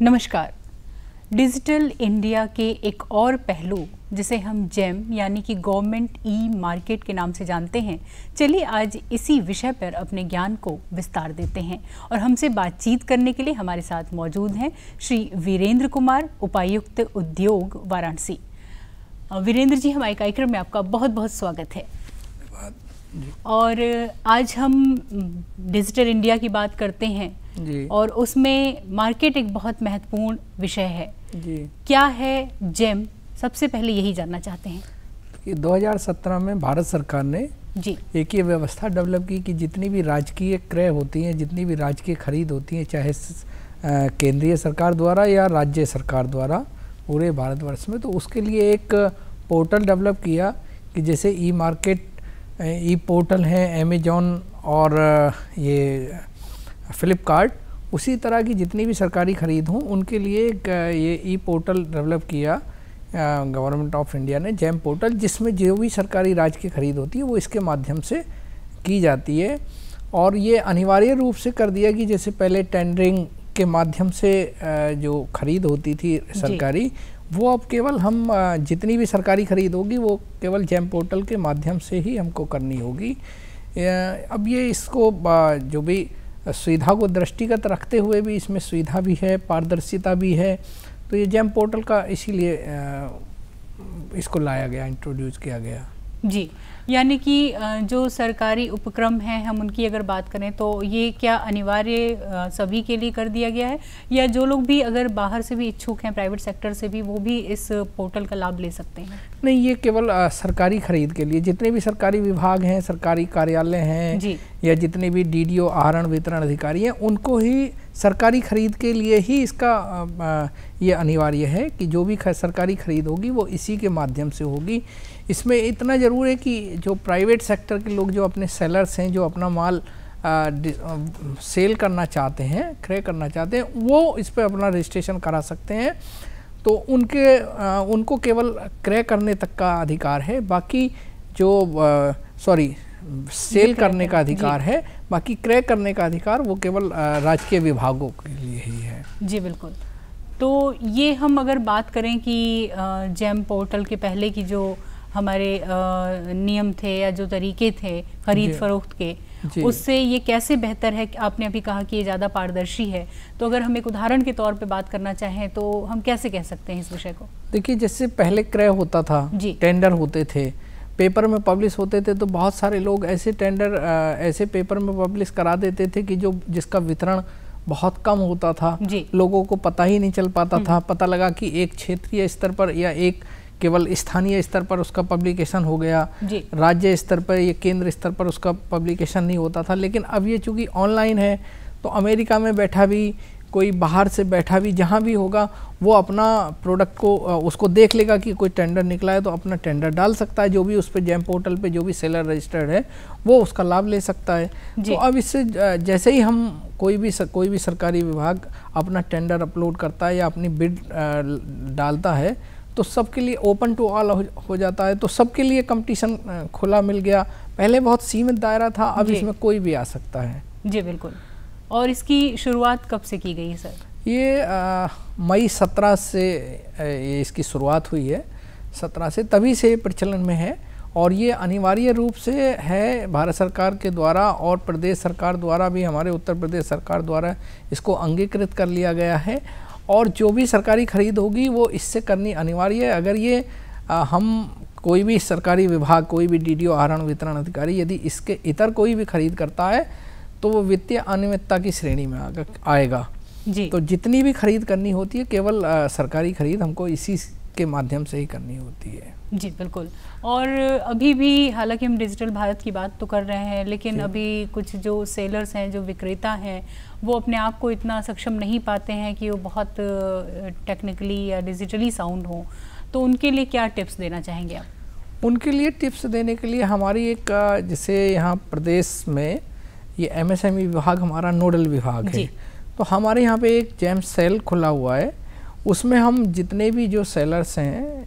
नमस्कार digital India के एक और पहलू जिसे हम जेम यानी कि गवर्नमेंट ई मार्केट के नाम से जानते हैं चलिए आज इसी विषय पर अपने ज्ञान को विस्तार देते हैं और हमसे बातचीत करने के लिए हमारे साथ मौजूद हैं श्री वीरेंद्र कुमार उपायुक्त उद्योग वाराणसी वीरेंद्र जी हमारे कार्यक्रम में आपका बहुत बहुत स्वागत है और आज हम डिजिटल इंडिया की बात करते हैं और उसमें मार्केट एक बहुत महत्वपूर्ण विषय है जी क्या है जेम सबसे पहले यही जानना चाहते हैं कि 2017 में भारत सरकार ने जी एक ये व्यवस्था डेवलप की कि जितनी भी राजकीय क्रय होती हैं जितनी भी राजकीय खरीद होती हैं चाहे केंद्रीय सरकार द्वारा या राज्य सरकार द्वारा पूरे भारतवर्ष में तो उसके लिए एक पोर्टल डेवलप किया कि जैसे ई मार्केट ई पोर्टल हैं अमेजोन और ये फ्लिपकार्ट उसी तरह की जितनी भी सरकारी ख़रीद हों उनके लिए एक ये ई पोर्टल डेवलप किया गवर्नमेंट ऑफ इंडिया ने जैम पोर्टल जिसमें जो भी सरकारी राज्य की ख़रीद होती है वो इसके माध्यम से की जाती है और ये अनिवार्य रूप से कर दिया कि जैसे पहले टेंडरिंग के माध्यम से जो खरीद होती थी सरकारी वो अब केवल हम जितनी भी सरकारी खरीद होगी वो केवल जैम पोर्टल के माध्यम से ही हमको करनी होगी अब ये इसको जो भी सुविधा को दृष्टिगत रखते हुए भी इसमें सुविधा भी है पारदर्शिता भी है तो ये जैम पोर्टल का इसीलिए इसको लाया गया इंट्रोड्यूस किया गया जी यानी कि जो सरकारी उपक्रम हैं हम उनकी अगर बात करें तो ये क्या अनिवार्य सभी के लिए कर दिया गया है या जो लोग भी अगर बाहर से भी इच्छुक हैं प्राइवेट सेक्टर से भी वो भी इस पोर्टल का लाभ ले सकते हैं नहीं ये केवल सरकारी खरीद के लिए जितने भी सरकारी विभाग हैं सरकारी कार्यालय हैं या जितने भी डी डी आहरण वितरण अधिकारी हैं उनको ही सरकारी ख़रीद के लिए ही इसका ये अनिवार्य है कि जो भी सरकारी ख़रीद होगी वो इसी के माध्यम से होगी इसमें इतना ज़रूर है कि जो प्राइवेट सेक्टर के लोग जो अपने सेलर्स हैं जो अपना माल आ, सेल करना चाहते हैं क्रय करना चाहते हैं वो इस पर अपना रजिस्ट्रेशन करा सकते हैं तो उनके आ, उनको केवल क्रय करने तक का अधिकार है बाकी जो सॉरी सेल करने का अधिकार है बाकी क्रय करने का अधिकार वो केवल राजकीय विभागों के लिए ही है जी बिल्कुल तो ये हम अगर बात करें कि जैम पोर्टल के पहले की जो हमारे नियम थे या जो तरीके थे खरीद फरोख्त के उससे ये कैसे बेहतर है आपने अभी कहा कि ये ज़्यादा पारदर्शी है तो अगर हम एक उदाहरण के तौर पे बात करना चाहें तो हम कैसे कह सकते हैं इस विषय को देखिए जैसे पहले क्रय होता था टेंडर होते थे पेपर में पब्लिश होते थे तो बहुत सारे लोग ऐसे टेंडर ऐसे पेपर में पब्लिश करा देते थे कि जो जिसका वितरण बहुत कम होता था लोगों को पता ही नहीं चल पाता हम्म। था पता लगा कि एक क्षेत्रीय स्तर पर या एक केवल स्थानीय स्तर पर उसका पब्लिकेशन हो गया राज्य स्तर पर या केंद्र स्तर पर उसका पब्लिकेशन नहीं होता था लेकिन अब ये चूंकि ऑनलाइन है तो अमेरिका में बैठा भी कोई बाहर से बैठा भी जहाँ भी होगा वो अपना प्रोडक्ट को उसको देख लेगा कि कोई टेंडर निकला है तो अपना टेंडर डाल सकता है जो भी उस पर जैम पोर्टल पे जो भी सेलर रजिस्टर्ड है वो उसका लाभ ले सकता है तो अब इससे जैसे ही हम कोई भी सर, कोई भी सरकारी विभाग अपना टेंडर अपलोड करता है या अपनी बिड डालता है तो सबके लिए ओपन टू ऑल हो जाता है तो सबके लिए कंपटीशन खुला मिल गया पहले बहुत सीमित दायरा था अब इसमें कोई भी आ सकता है जी बिल्कुल और इसकी शुरुआत कब से की गई है सर ये मई सत्रह से ए, इसकी शुरुआत हुई है सत्रह से तभी से प्रचलन में है और ये अनिवार्य रूप से है भारत सरकार के द्वारा और प्रदेश सरकार द्वारा भी हमारे उत्तर प्रदेश सरकार द्वारा इसको अंगीकृत कर लिया गया है और जो भी सरकारी खरीद होगी वो इससे करनी अनिवार्य है अगर ये आ, हम कोई भी सरकारी विभाग कोई भी डी डी आहरण वितरण अधिकारी यदि इसके इतर कोई भी खरीद करता है तो वो वित्तीय अनियमितता की श्रेणी में आएगा जी तो जितनी भी खरीद करनी होती है केवल सरकारी खरीद हमको इसी के माध्यम से ही करनी होती है जी बिल्कुल और अभी भी हालांकि हम डिजिटल भारत की बात तो कर रहे हैं लेकिन अभी कुछ जो सेलर्स हैं जो विक्रेता हैं वो अपने आप को इतना सक्षम नहीं पाते हैं कि वो बहुत टेक्निकली या डिजिटली साउंड हों तो उनके लिए क्या टिप्स देना चाहेंगे आप उनके लिए टिप्स देने के लिए हमारी एक जिसे यहाँ प्रदेश में ये एमएसएमई e विभाग हमारा नोडल विभाग है तो हमारे यहाँ पे एक जेम सेल खुला हुआ है उसमें हम जितने भी जो सेलर्स हैं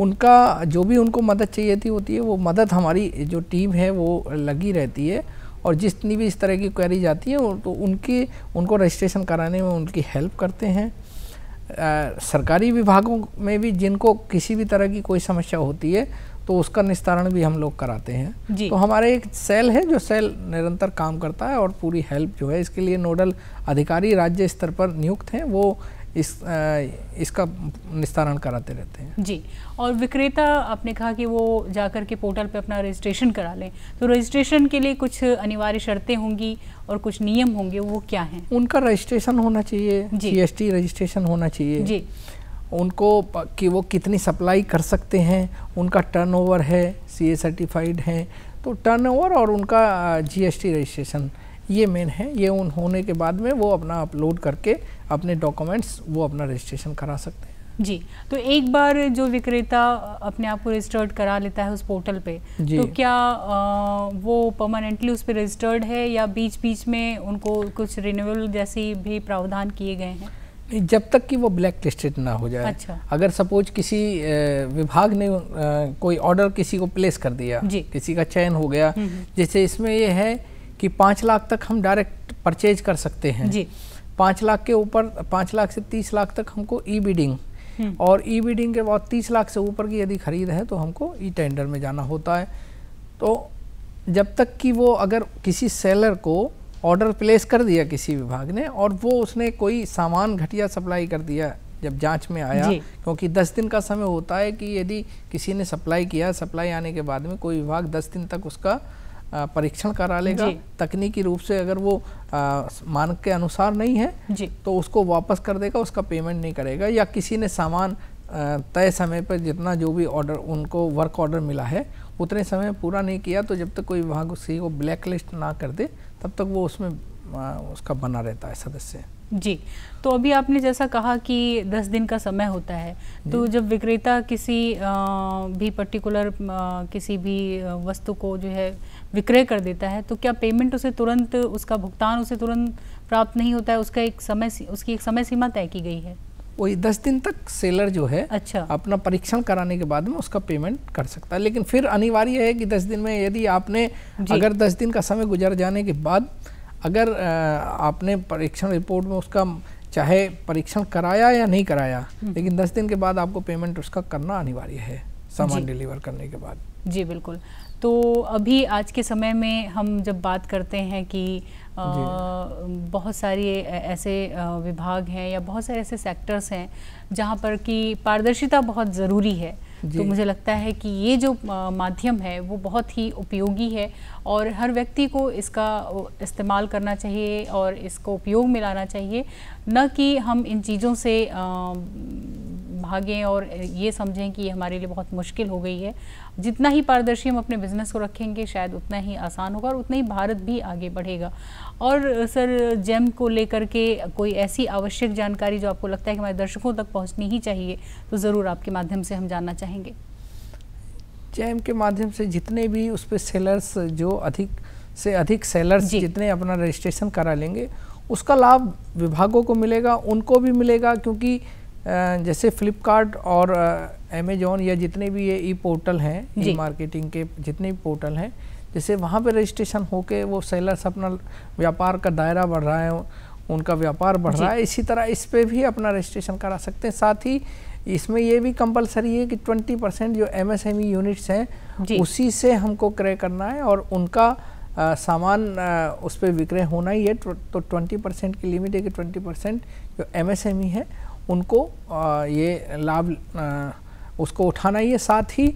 उनका जो भी उनको मदद चाहिए थी होती है वो मदद हमारी जो टीम है वो लगी रहती है और जितनी भी इस तरह की क्वेरी जाती है तो उनकी उनको रजिस्ट्रेशन कराने में उनकी हेल्प करते हैं आ, सरकारी विभागों में भी जिनको किसी भी तरह की कोई समस्या होती है तो उसका निस्तारण भी हम लोग कराते हैं तो हमारे एक सेल है जो सेल निरंतर काम करता है और पूरी हेल्प जो है इसके लिए नोडल अधिकारी राज्य स्तर पर नियुक्त हैं वो इस आ, इसका निस्तारण कराते रहते हैं जी और विक्रेता आपने कहा कि वो जाकर के पोर्टल पे अपना रजिस्ट्रेशन करा लें तो रजिस्ट्रेशन के लिए कुछ अनिवार्य शर्तें होंगी और कुछ नियम होंगे वो क्या हैं उनका रजिस्ट्रेशन होना चाहिए जी एस रजिस्ट्रेशन होना चाहिए जी उनको कि वो कितनी सप्लाई कर सकते हैं उनका टर्नओवर है सी ए सर्टिफाइड है तो टर्नओवर और उनका जीएसटी रजिस्ट्रेशन ये मेन है ये उन होने के बाद में वो अपना अपलोड करके अपने डॉक्यूमेंट्स वो अपना रजिस्ट्रेशन करा सकते हैं जी तो एक बार जो विक्रेता अपने आप को रजिस्टर्ड करा लेता है उस पोर्टल पे तो क्या आ, वो परमानेंटली उस पर रजिस्टर्ड है या बीच बीच में उनको कुछ रिन्यूअल जैसी भी प्रावधान किए गए हैं नहीं जब तक कि वो ब्लैक लिस्टेड ना हो जाए अच्छा। अगर सपोज किसी विभाग ने कोई ऑर्डर किसी को प्लेस कर दिया किसी का चयन हो गया हम्म, हम्म। जैसे इसमें यह है कि पाँच लाख तक हम डायरेक्ट परचेज कर सकते हैं पाँच लाख के ऊपर पाँच लाख से तीस लाख तक हमको ई बीडिंग हम्म। और ई बीडिंग के बाद तीस लाख से ऊपर की यदि खरीद है तो हमको ई टेंडर में जाना होता है तो जब तक कि वो अगर किसी सेलर को ऑर्डर प्लेस कर दिया किसी विभाग ने और वो उसने कोई सामान घटिया सप्लाई कर दिया जब जांच में आया क्योंकि 10 दिन का समय होता है कि यदि किसी ने सप्लाई किया सप्लाई आने के बाद में कोई विभाग 10 दिन तक उसका परीक्षण करा लेगा तकनीकी रूप से अगर वो मानक के अनुसार नहीं है तो उसको वापस कर देगा उसका पेमेंट नहीं करेगा या किसी ने सामान तय समय पर जितना जो भी ऑर्डर उनको वर्क ऑर्डर मिला है उतने समय पूरा नहीं किया तो जब तक कोई विभाग उसी को ब्लैक लिस्ट ना कर दे तब तक वो उसमें उसका बना रहता है सदस्य जी तो अभी आपने जैसा कहा कि दस दिन का समय होता है तो जब विक्रेता किसी भी पर्टिकुलर किसी भी वस्तु को जो है विक्रय कर देता है तो क्या पेमेंट उसे तुरंत उसका भुगतान उसे तुरंत प्राप्त नहीं होता है उसका एक समय उसकी एक समय सीमा तय की गई है वही दस दिन तक सेलर जो है अच्छा अपना परीक्षण कराने के बाद में उसका पेमेंट कर सकता है लेकिन फिर अनिवार्य है कि दस दिन में यदि आपने अगर दस दिन का समय गुजर जाने के बाद अगर आपने परीक्षण रिपोर्ट में उसका चाहे परीक्षण कराया या नहीं कराया हम्म। लेकिन दस दिन के बाद आपको पेमेंट उसका करना अनिवार्य है सामान डिलीवर करने के बाद जी बिल्कुल तो अभी आज के समय में हम जब बात करते हैं कि आ, बहुत सारे ऐसे विभाग हैं या बहुत सारे ऐसे सेक्टर्स हैं जहाँ पर कि पारदर्शिता बहुत ज़रूरी है तो मुझे लगता है कि ये जो माध्यम है वो बहुत ही उपयोगी है और हर व्यक्ति को इसका इस्तेमाल करना चाहिए और इसको उपयोग में लाना चाहिए न कि हम इन चीज़ों से आ, भागें और ये समझें कि ये हमारे लिए बहुत मुश्किल हो गई है जितना ही पारदर्शी हम अपने बिज़नेस को रखेंगे शायद उतना ही आसान होगा और उतना ही भारत भी आगे बढ़ेगा और सर जेम को लेकर के कोई ऐसी आवश्यक जानकारी जो आपको लगता है कि हमारे दर्शकों तक पहुँचनी ही चाहिए तो ज़रूर आपके माध्यम से हम जानना चाहेंगे जैम के माध्यम से जितने भी उस पर सेलर्स जो अधिक से अधिक सेलर्स जितने अपना रजिस्ट्रेशन करा लेंगे उसका लाभ विभागों को मिलेगा उनको भी मिलेगा क्योंकि जैसे फ्लिपकार्ट और अमेजोन या जितने भी ये ई पोर्टल हैं ई मार्केटिंग के जितने भी पोर्टल हैं जैसे वहाँ पे रजिस्ट्रेशन होके वो सेलर्स अपना व्यापार का दायरा बढ़ रहा है उनका व्यापार बढ़ रहा है इसी तरह इस पर भी अपना रजिस्ट्रेशन करा सकते हैं साथ ही इसमें ये भी कंपलसरी है कि 20 परसेंट जो ई यूनिट्स e हैं उसी से हमको क्रय करना है और उनका आ, सामान आ, उस पर विक्रय होना ही है तो 20 तो परसेंट की लिमिट है कि 20 परसेंट जो ई e है उनको ये लाभ उसको उठाना ही है साथ ही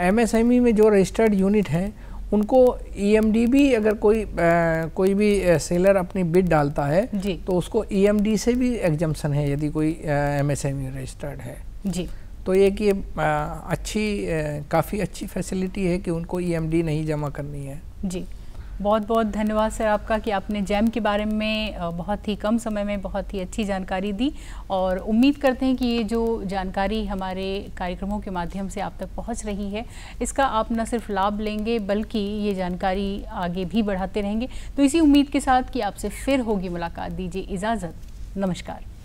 एमएसएमई e में जो रजिस्टर्ड यूनिट हैं उनको ईएमडी e भी अगर कोई आ, कोई भी सेलर अपनी बिड डालता है तो उसको ईएमडी e से भी एग्जम्पन है यदि कोई एमएसएमई रजिस्टर्ड है जी तो ये कि अच्छी काफ़ी अच्छी फैसिलिटी है कि उनको ईएमडी नहीं जमा करनी है जी बहुत बहुत धन्यवाद सर आपका कि आपने जैम के बारे में बहुत ही कम समय में बहुत ही अच्छी जानकारी दी और उम्मीद करते हैं कि ये जो जानकारी हमारे कार्यक्रमों के माध्यम से आप तक पहुंच रही है इसका आप न सिर्फ लाभ लेंगे बल्कि ये जानकारी आगे भी बढ़ाते रहेंगे तो इसी उम्मीद के साथ कि आपसे फिर होगी मुलाकात दीजिए इजाज़त नमस्कार